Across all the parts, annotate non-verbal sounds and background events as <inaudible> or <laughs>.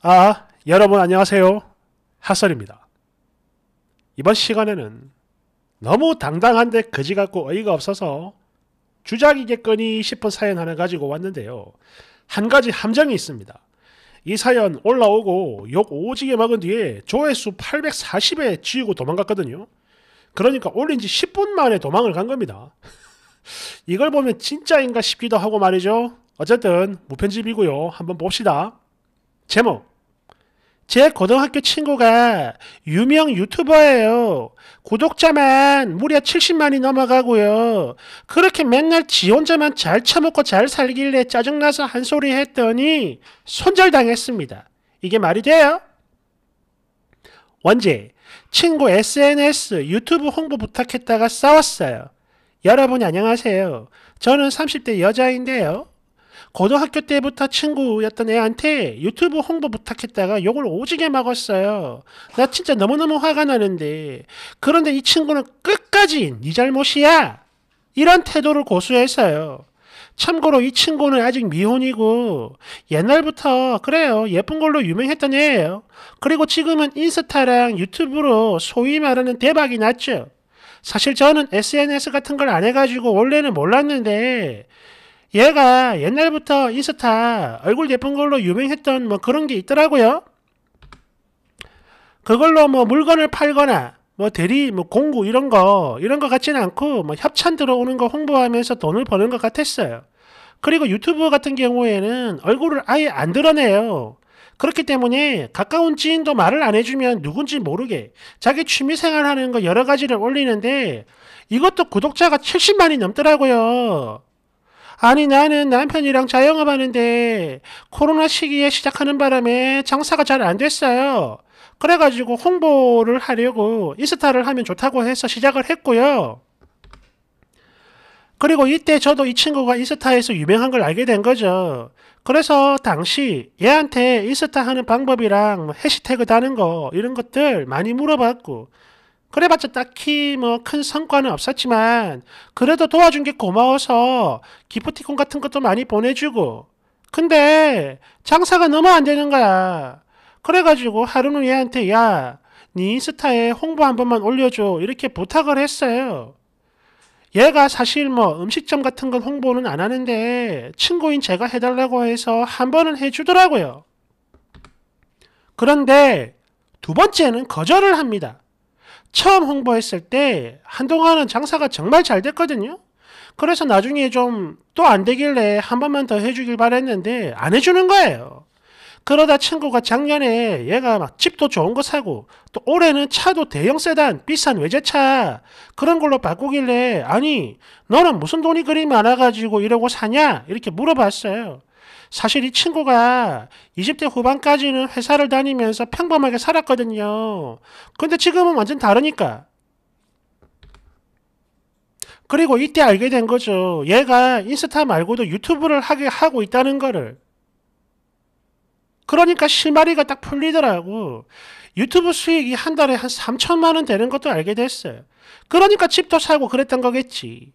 아, 여러분 안녕하세요. 핫설입니다. 이번 시간에는 너무 당당한데 거지 같고 어이가 없어서 주작이겠거니 싶은 사연 하나 가지고 왔는데요. 한 가지 함정이 있습니다. 이 사연 올라오고 욕 오지게 막은 뒤에 조회수 840에 지우고 도망갔거든요. 그러니까 올린 지 10분 만에 도망을 간 겁니다. <laughs> 이걸 보면 진짜인가 싶기도 하고 말이죠. 어쨌든 무편집이고요. 한번 봅시다. 제목 제 고등학교 친구가 유명 유튜버예요. 구독자만 무려 70만이 넘어가고요. 그렇게 맨날 지 혼자만 잘 처먹고 잘 살길래 짜증나서 한 소리 했더니 손절당했습니다. 이게 말이 돼요? 원제, 친구 SNS, 유튜브 홍보 부탁했다가 싸웠어요. 여러분 안녕하세요. 저는 30대 여자인데요. 고등학교 때부터 친구였던 애한테 유튜브 홍보 부탁했다가 욕을 오지게 먹었어요나 진짜 너무너무 화가 나는데 그런데 이 친구는 끝까지 네 잘못이야. 이런 태도를 고수했어요 참고로 이 친구는 아직 미혼이고 옛날부터 그래요 예쁜 걸로 유명했던 애예요. 그리고 지금은 인스타랑 유튜브로 소위 말하는 대박이 났죠. 사실 저는 SNS 같은 걸 안 해가지고 원래는 몰랐는데 얘가 옛날부터 인스타 얼굴 예쁜 걸로 유명했던 뭐 그런 게 있더라고요. 그걸로 뭐 물건을 팔거나 뭐 대리 뭐 공구 이런 거 이런 거 같지는 않고 뭐 협찬 들어오는 거 홍보하면서 돈을 버는 것 같았어요. 그리고 유튜브 같은 경우에는 얼굴을 아예 안 드러내요. 그렇기 때문에 가까운 지인도 말을 안 해주면 누군지 모르게 자기 취미생활 하는 거 여러 가지를 올리는데 이것도 구독자가 70만이 넘더라고요. 아니 나는 남편이랑 자영업 하는데 코로나 시기에 시작하는 바람에 장사가 잘 안 됐어요. 그래가지고 홍보를 하려고 인스타를 하면 좋다고 해서 시작을 했고요. 그리고 이때 저도 이 친구가 인스타에서 유명한 걸 알게 된 거죠. 그래서 당시 얘한테 인스타 하는 방법이랑 해시태그 다는 거 이런 것들 많이 물어봤고 그래봤자 딱히 뭐 큰 성과는 없었지만 그래도 도와준 게 고마워서 기프티콘 같은 것도 많이 보내주고 근데 장사가 너무 안 되는 거야. 그래가지고 하루는 얘한테 야, 네 인스타에 홍보 한 번만 올려줘 이렇게 부탁을 했어요. 얘가 사실 뭐 음식점 같은 건 홍보는 안 하는데 친구인 제가 해달라고 해서 한 번은 해주더라고요. 그런데 두 번째는 거절을 합니다. 처음 홍보했을 때 한동안은 장사가 정말 잘 됐거든요. 그래서 나중에 좀 또 안 되길래 한 번만 더 해주길 바랬는데 안 해주는 거예요. 그러다 친구가 작년에 얘가 막 집도 좋은 거 사고 또 올해는 차도 대형 세단 비싼 외제차 그런 걸로 바꾸길래 아니 너는 무슨 돈이 그리 많아가지고 이러고 사냐 이렇게 물어봤어요. 사실 이 친구가 20대 후반까지는 회사를 다니면서 평범하게 살았거든요. 근데 지금은 완전 다르니까. 그리고 이때 알게 된 거죠. 얘가 인스타 말고도 유튜브를 하게 하고 있다는 거를. 그러니까 실마리가 딱 풀리더라고. 유튜브 수익이 한 달에 한 3천만 원 되는 것도 알게 됐어요. 그러니까 집도 사고 그랬던 거겠지.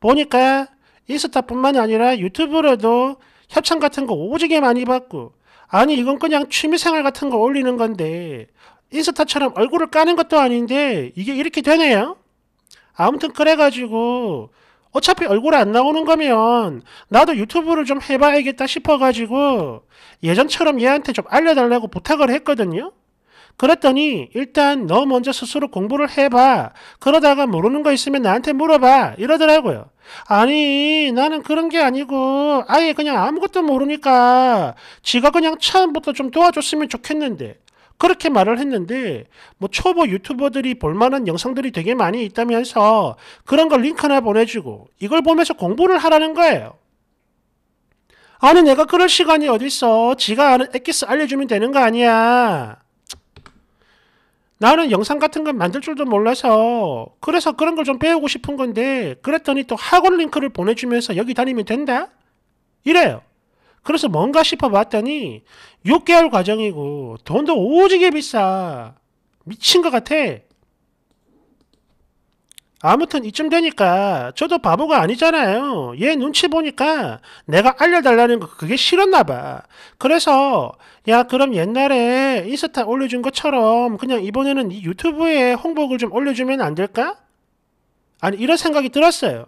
보니까 인스타뿐만 아니라 유튜브로도 협찬 같은 거 오지게 많이 받고 아니 이건 그냥 취미생활 같은 거 올리는 건데 인스타처럼 얼굴을 까는 것도 아닌데 이게 이렇게 되네요. 아무튼 그래가지고 어차피 얼굴 안 나오는 거면 나도 유튜브를 좀 해봐야겠다 싶어가지고 예전처럼 얘한테 좀 알려달라고 부탁을 했거든요. 그랬더니 일단 너 먼저 스스로 공부를 해봐. 그러다가 모르는 거 있으면 나한테 물어봐. 이러더라고요. 아니, 나는 그런 게 아니고, 아예 그냥 아무것도 모르니까, 지가 그냥 처음부터 좀 도와줬으면 좋겠는데, 그렇게 말을 했는데, 뭐 초보 유튜버들이 볼만한 영상들이 되게 많이 있다면서, 그런 걸 링크나 보내주고, 이걸 보면서 공부를 하라는 거예요. 아니, 내가 그럴 시간이 어딨어. 지가 아는 엑기스 알려주면 되는 거 아니야. 나는 영상 같은 걸 만들 줄도 몰라서 그래서 그런 걸 좀 배우고 싶은 건데 그랬더니 또 학원 링크를 보내주면서 여기 다니면 된다? 이래요. 그래서 뭔가 싶어 봤더니 6개월 과정이고 돈도 오지게 비싸. 미친 것 같아. 아무튼 이쯤 되니까 저도 바보가 아니잖아요. 얘 눈치 보니까 내가 알려달라는 거 그게 싫었나 봐. 그래서 야 그럼 옛날에 인스타 올려준 것처럼 그냥 이번에는 유튜브에 홍보글좀 올려주면 안 될까? 아니 이런 생각이 들었어요.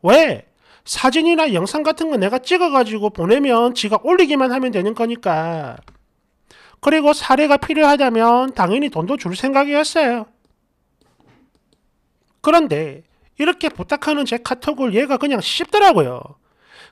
왜? 사진이나 영상 같은 거 내가 찍어가지고 보내면 지가 올리기만 하면 되는 거니까. 그리고 사례가 필요하다면 당연히 돈도 줄 생각이었어요. 그런데 이렇게 부탁하는 제 카톡을 얘가 그냥 씹더라고요.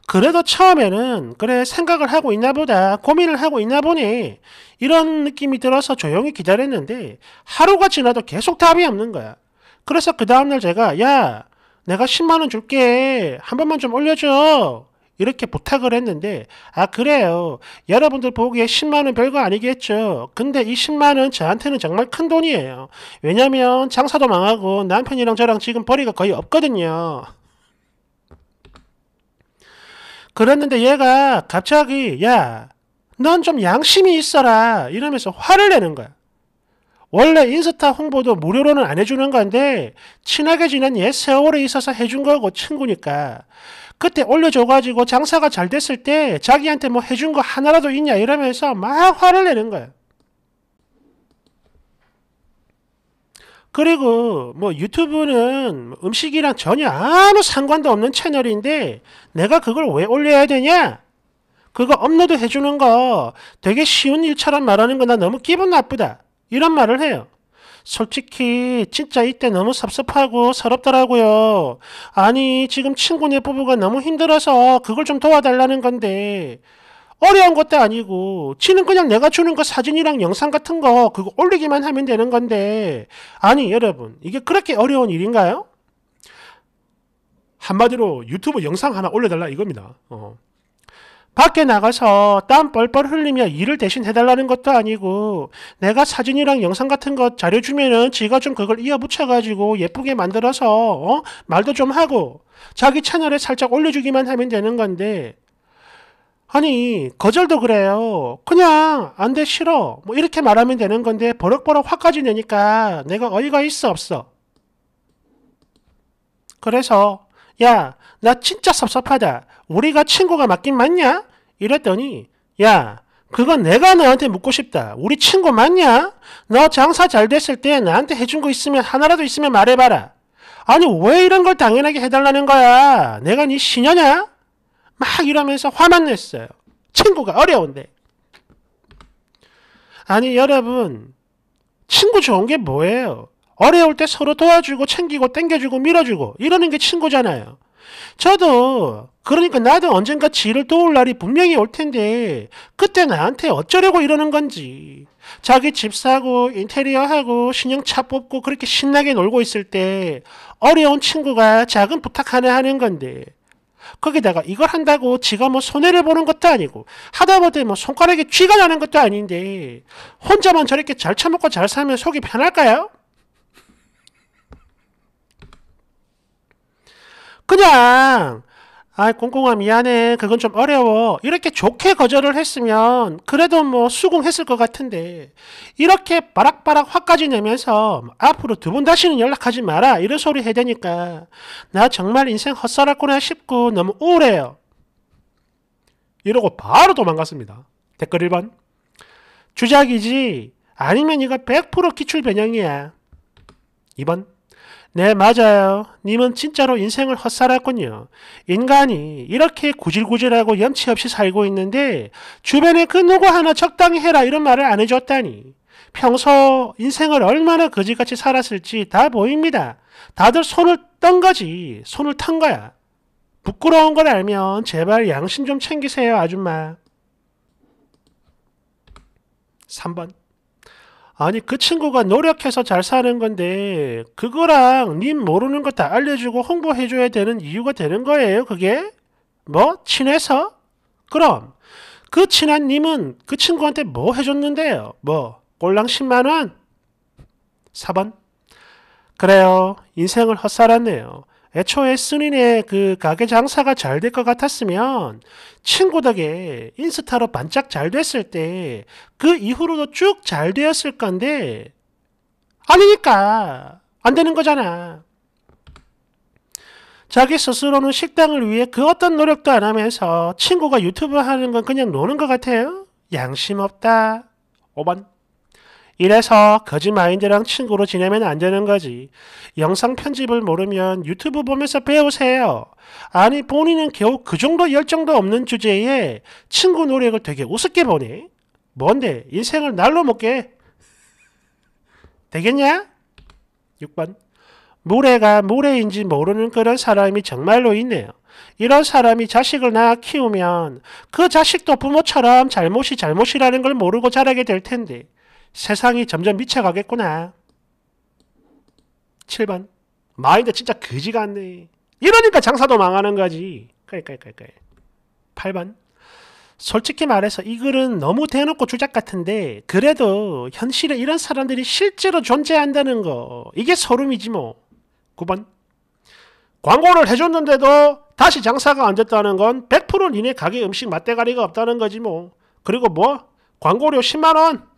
그래도 처음에는 그래 생각을 하고 있나 보다 고민을 하고 있나 보니 이런 느낌이 들어서 조용히 기다렸는데 하루가 지나도 계속 답이 없는 거야. 그래서 그 다음날 제가 야 내가 10만원 줄게 한 번만 좀 올려줘 이렇게 부탁을 했는데 아 그래요 여러분들 보기에 10만원 별거 아니겠죠 근데 이 10만원 저한테는 정말 큰 돈이에요 왜냐면 장사도 망하고 남편이랑 저랑 지금 벌이가 거의 없거든요 그랬는데 얘가 갑자기 야 넌 좀 양심이 있어라 이러면서 화를 내는 거야 원래 인스타 홍보도 무료로는 안 해주는 건데 친하게 지낸 옛 세월에 있어서 해준 거고 친구니까 그때 올려줘가지고 장사가 잘 됐을 때 자기한테 뭐 해준 거 하나라도 있냐 이러면서 막 화를 내는 거예요. 그리고 뭐 유튜브는 음식이랑 전혀 아무 상관도 없는 채널인데 내가 그걸 왜 올려야 되냐? 그거 업로드 해주는 거 되게 쉬운 일처럼 말하는 거 나 너무 기분 나쁘다. 이런 말을 해요. 솔직히 진짜 이때 너무 섭섭하고 서럽더라고요. 아니 지금 친구네 부부가 너무 힘들어서 그걸 좀 도와달라는 건데 어려운 것도 아니고 지는 그냥 내가 주는 거 사진이랑 영상 같은 거 그거 올리기만 하면 되는 건데 아니 여러분 이게 그렇게 어려운 일인가요? 한마디로 유튜브 영상 하나 올려달라 이겁니다. 어. 밖에 나가서 땀 뻘뻘 흘리며 일을 대신 해달라는 것도 아니고 내가 사진이랑 영상 같은 것 자료 주면은 지가 좀 그걸 이어붙여가지고 예쁘게 만들어서 어? 말도 좀 하고 자기 채널에 살짝 올려주기만 하면 되는 건데 아니 거절도 그래요. 그냥 안 돼 싫어 뭐 이렇게 말하면 되는 건데 버럭버럭 화까지 내니까 내가 어이가 있어 없어. 그래서 야 나 진짜 섭섭하다. 우리가 친구가 맞긴 맞냐? 이랬더니 야 그건 내가 너한테 묻고 싶다. 우리 친구 맞냐? 너 장사 잘 됐을 때 나한테 해준 거 있으면 하나라도 있으면 말해봐라. 아니 왜 이런 걸 당연하게 해달라는 거야? 내가 네 시녀냐? 막 이러면서 화만 냈어요. 친구가 어려운데. 아니 여러분 친구 좋은 게 뭐예요? 어려울 때 서로 도와주고 챙기고 땡겨주고 밀어주고 이러는 게 친구잖아요. 저도 그러니까 나도 언젠가 지를 도울 날이 분명히 올 텐데 그때 나한테 어쩌려고 이러는 건지 자기 집 사고 인테리어하고 신형차 뽑고 그렇게 신나게 놀고 있을 때 어려운 친구가 작은 부탁 하나 하는 건데 거기다가 이걸 한다고 지가 뭐 손해를 보는 것도 아니고 하다못해 뭐 손가락에 쥐가 나는 것도 아닌데 혼자만 저렇게 잘 처먹고 잘 살면 속이 편할까요? 그냥 아이 꽁꽁아 미안해 그건 좀 어려워 이렇게 좋게 거절을 했으면 그래도 뭐 수긍했을 것 같은데 이렇게 바락바락 화까지 내면서 앞으로 두 번 다시는 연락하지 마라 이런 소리 해대니까 나 정말 인생 헛살았구나 싶고 너무 우울해요 이러고 바로 도망갔습니다 댓글 1번 주작이지 아니면 이거 100% 기출 변형이야 2번 네, 맞아요. 님은 진짜로 인생을 헛살았군요. 인간이 이렇게 구질구질하고 염치 없이 살고 있는데 주변에 그 누구 하나 적당히 해라 이런 말을 안 해줬다니. 평소 인생을 얼마나 거지같이 살았을지 다 보입니다. 다들 손을 떤 거지. 손을 탄 거야. 부끄러운 걸 알면 제발 양심 좀 챙기세요, 아줌마. 3번. 아니 그 친구가 노력해서 잘 사는 건데 그거랑 님 모르는 거 다 알려주고 홍보해줘야 되는 이유가 되는 거예요 그게? 뭐? 친해서? 그럼 그 친한 님은 그 친구한테 뭐 해줬는데요? 뭐? 꼴랑 10만원? 4번 그래요 인생을 헛살았네요 애초에 스님의 그 가게 장사가 잘 될 것 같았으면 친구 덕에 인스타로 반짝 잘 됐을 때 그 이후로도 쭉 잘 되었을 건데 아니니까 안 되는 거잖아. 자기 스스로는 식당을 위해 그 어떤 노력도 안 하면서 친구가 유튜브 하는 건 그냥 노는 것 같아요. 양심 없다. 5번. 이래서 거짓말인들랑 친구로 지내면 안 되는 거지. 영상 편집을 모르면 유튜브 보면서 배우세요. 아니 본인은 겨우 그 정도 열정도 없는 주제에 친구 노력을 되게 우습게 보네. 뭔데 인생을 날로 먹게. 되겠냐? 6번 모래가 모래인지 모르는 그런 사람이 정말로 있네요. 이런 사람이 자식을 낳아 키우면 그 자식도 부모처럼 잘못이 잘못이라는 걸 모르고 자라게 될 텐데 세상이 점점 미쳐가겠구나. 7번. 마인드 진짜 거지 같네. 이러니까 장사도 망하는 거지. 8번. 솔직히 말해서 이 글은 너무 대놓고 주작 같은데 그래도 현실에 이런 사람들이 실제로 존재한다는 거 이게 소름이지 뭐. 9번. 광고를 해줬는데도 다시 장사가 안 됐다는 건 100% 니네 가게 음식 맛대가리가 없다는 거지 뭐. 그리고 뭐? 광고료 10만원?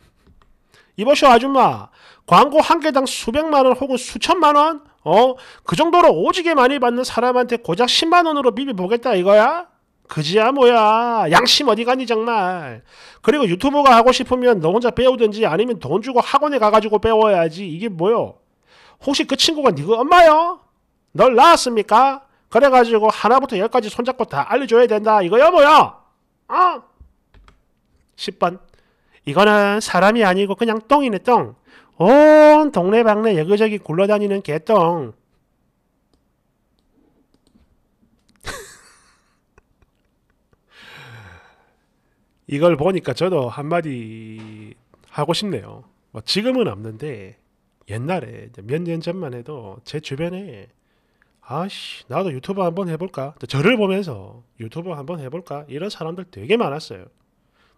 이보쇼 아줌마 광고 한 개당 수백만 원 혹은 수천만 원? 어? 그 정도로 오지게 많이 받는 사람한테 고작 10만 원으로 비비보겠다 이거야? 그지야 뭐야 양심 어디 갔니 정말 그리고 유튜브가 하고 싶으면 너 혼자 배우든지 아니면 돈 주고 학원에 가가지고 배워야지 이게 뭐요 혹시 그 친구가 니가 엄마요? 널 낳았습니까? 그래가지고 하나부터 열까지 손잡고 다 알려줘야 된다 이거야 뭐야 어? 10번 이거는 사람이 아니고 그냥 똥이네 똥. 온 동네방네 여기저기 굴러다니는 개똥. <laughs> 이걸 보니까 저도 한마디 하고 싶네요. 뭐 지금은 없는데 옛날에 몇 년 전만 해도 제 주변에 아씨 나도 유튜브 한번 해볼까 저를 보면서 유튜브 한번 해볼까 이런 사람들 되게 많았어요.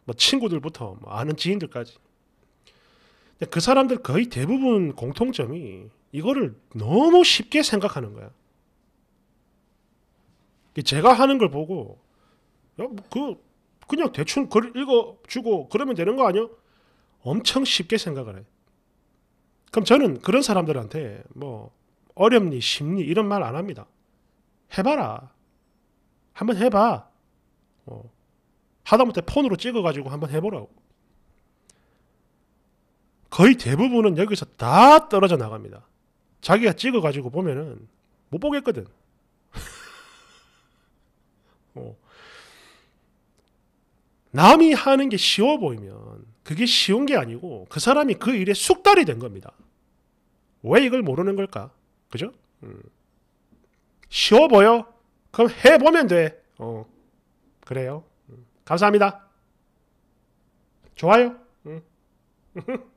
뭐 친구들부터 뭐 아는 지인들까지. 근데 그 사람들 거의 대부분 공통점이 이거를 너무 쉽게 생각하는 거야. 제가 하는 걸 보고 야, 뭐 그 그냥 대충 글 읽어주고 그러면 되는 거 아니야? 엄청 쉽게 생각을 해. 그럼 저는 그런 사람들한테 뭐 어렵니 쉽니 이런 말 안 합니다. 해봐라. 한번 해봐. 어. 하다못해 폰으로 찍어가지고 한번 해보라고. 거의 대부분은 여기서 다 떨어져 나갑니다. 자기가 찍어가지고 보면은 못 보겠거든. <laughs> 어. 남이 하는 게 쉬워 보이면 그게 쉬운 게 아니고 그 사람이 그 일에 숙달이 된 겁니다. 왜 이걸 모르는 걸까? 그죠? 음. 쉬워 보여? 그럼 해보면 돼. 어. 그래요. 감사합니다. 좋아요. 응. <laughs>